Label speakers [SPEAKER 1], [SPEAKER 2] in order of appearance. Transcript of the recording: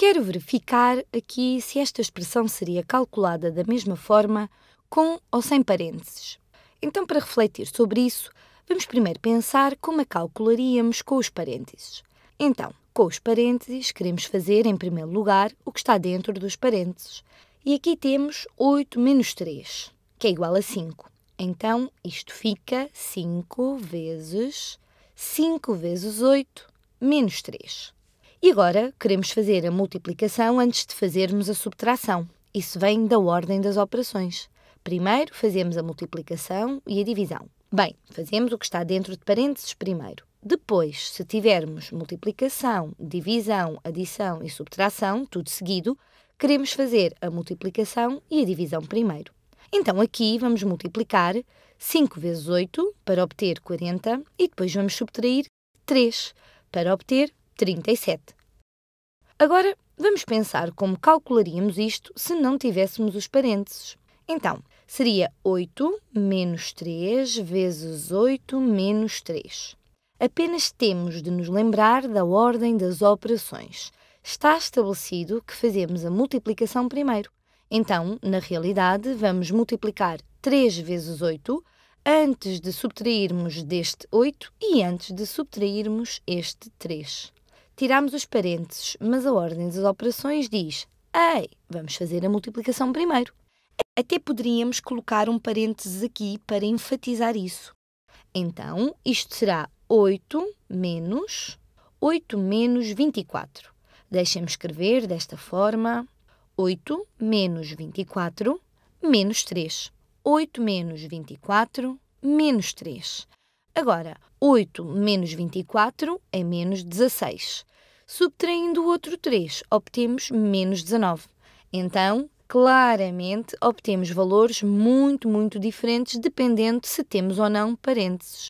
[SPEAKER 1] Quero verificar aqui se esta expressão seria calculada da mesma forma com ou sem parênteses. Então, para refletir sobre isso, vamos primeiro pensar como a calcularíamos com os parênteses. Então, com os parênteses, queremos fazer, em primeiro lugar, o que está dentro dos parênteses. E aqui temos 8 menos 3, que é igual a 5. Então, isto fica 5 vezes 5 vezes 8 menos 3. E agora queremos fazer a multiplicação antes de fazermos a subtração. Isso vem da ordem das operações. Primeiro fazemos a multiplicação e a divisão. Bem, fazemos o que está dentro de parênteses primeiro. Depois, se tivermos multiplicação, divisão, adição e subtração, tudo seguido, queremos fazer a multiplicação e a divisão primeiro. Então aqui vamos multiplicar 5 vezes 8 para obter 40 e depois vamos subtrair 3 para obter 37. Agora, vamos pensar como calcularíamos isto se não tivéssemos os parênteses. Então, seria 8 menos 3 vezes 8 menos 3. Apenas temos de nos lembrar da ordem das operações. Está estabelecido que fazemos a multiplicação primeiro. Então, na realidade, vamos multiplicar 3 vezes 8 antes de subtrairmos deste 8 e antes de subtrairmos este 3 tiramos os parênteses, mas a ordem das operações diz: Ei, vamos fazer a multiplicação primeiro. Até poderíamos colocar um parênteses aqui para enfatizar isso. Então, isto será 8 menos 8 menos 24. Deixem-me escrever desta forma: 8 menos 24 menos 3. 8 menos 24 menos 3. Agora, 8 menos 24 é menos 16. Subtraindo o outro 3, obtemos menos 19. Então, claramente, obtemos valores muito, muito diferentes dependendo se temos ou não parênteses.